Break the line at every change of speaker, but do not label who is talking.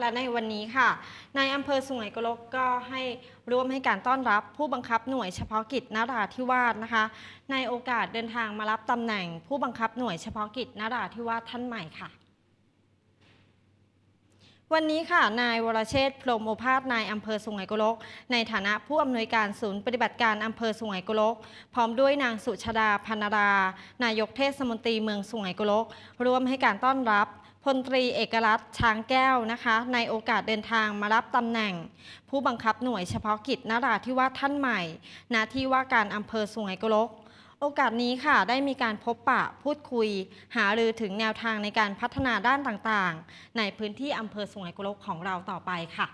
และในวันนี้ค่ะ นายอำเภอสุไหงโกลกก็ให้ร่วมให้การต้อนรับ ผู้บังคับหน่วยเฉพาะกิจนาราธิวาสนะคะ ในโอกาสเดินทางมารับตำแหน่ง ผู้บังคับหน่วยเฉพาะกิจนาราธิวาสท่านใหม่ค่ะ วันนี้ค่ะนายวรเชษพรมโอภาสนายอำเภอสุไหงโกลกในฐานะผู้อำนวยการศูนย์ปฏิบัติการอำเภอสุไหงโกลกพร้อมด้วยนางสุชดาพันรานายกเทศมนตรีเมืองสุไหงโกลกร่วมให้การต้อนรับพลตรีเอกลักษณ์ช้างแก้วนะคะ ในโอกาสเดินทางมารับตำแหน่ง ผู้บังคับหน่วยเฉพาะกิจนราธิวาสท่านใหม่ณที่ว่าการอำเภอสุไหงโกลก โอกาสนี้ค่ะ ได้มีการพบปะพูดคุย หารือถึงแนวทางในการพัฒนาด้านต่างๆ ในพื้นที่อำเภอสุไหงโกลกของเราต่อไปค่ะ